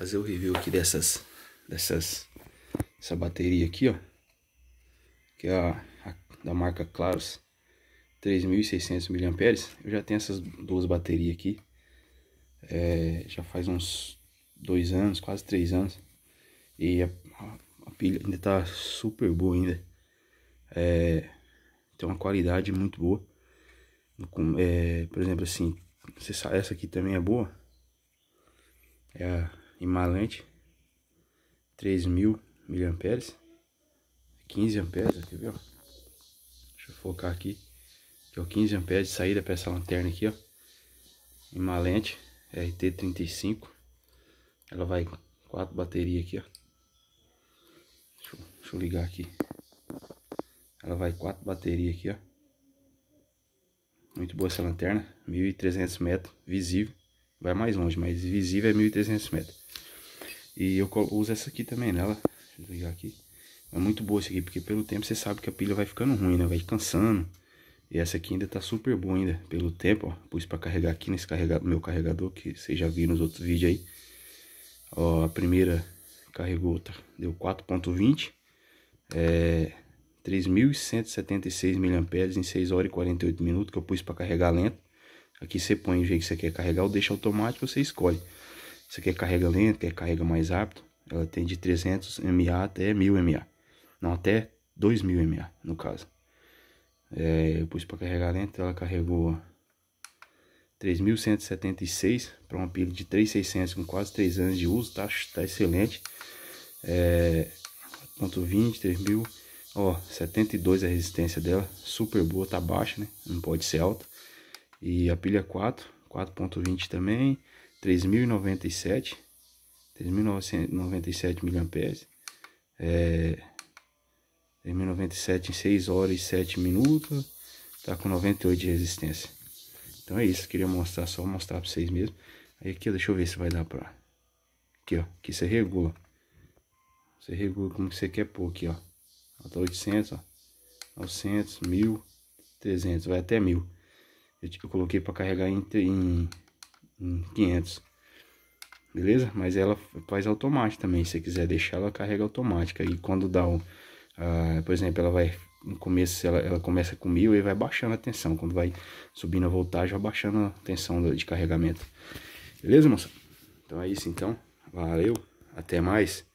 fazer o review aqui dessas dessas essa bateria aqui ó que é a, a da marca Claros 3.600 mAh eu já tenho essas duas baterias aqui é, já faz uns dois anos quase três anos e a, a pilha ainda tá super boa ainda é, tem uma qualidade muito boa é, por exemplo assim essa aqui também é boa é a Himalante, 3.000 miliamperes, 15 amperes, aqui, viu? Deixa eu focar aqui, que é o 15 amperes de saída para essa lanterna aqui, ó. Himalante, RT35, ela vai com quatro baterias aqui, ó. Deixa eu, deixa eu ligar aqui. Ela vai quatro baterias aqui, ó. Muito boa essa lanterna, 1.300 metros, visível vai mais longe, mas visível é 1300 metros. E eu uso essa aqui também nela. Né? Deixa eu ligar aqui. É muito boa essa aqui, porque pelo tempo você sabe que a pilha vai ficando ruim, né? Vai cansando. E essa aqui ainda tá super boa ainda, pelo tempo, ó. Pus pra carregar aqui nesse carregador, meu carregador, que vocês já viram nos outros vídeos aí. Ó, a primeira carregou, tá? Deu 4.20. É... 3.176 mAh em 6 horas e 48 minutos, que eu pus pra carregar lento. Aqui você põe o jeito que você quer carregar ou deixa automático, você escolhe. Você quer carrega lenta, quer carrega mais rápido. Ela tem de 300 mA até 1000 mA. Não, até 2000 mA, no caso. É, eu pus para carregar lenta, ela carregou 3.176 para uma pilha de 3.600 com quase 3 anos de uso, tá, tá excelente. É, ponto 20, 3.000, ó, 72 a resistência dela, super boa, tá baixa, né? Não pode ser alta. E a pilha 4, 4.20 também, 3.097, 3.997 mAh. É, 3.097 em 6 horas e 7 minutos, tá com 98 de resistência. Então é isso, queria mostrar, só mostrar para vocês mesmo. Aí aqui, deixa eu ver se vai dar pra... Aqui, ó, aqui você regula. Você regula como você quer pôr aqui, ó. Tá 800, ó. 900, 1.300, vai até 1.000 eu coloquei para carregar em, em, em 500 beleza? Mas ela faz automática também, se você quiser deixar ela carrega automática e quando dá um, uh, por exemplo, ela vai no começo ela, ela começa com mil e vai baixando a tensão, quando vai subindo a voltagem vai baixando a tensão de carregamento, beleza moça? Então é isso então, valeu, até mais.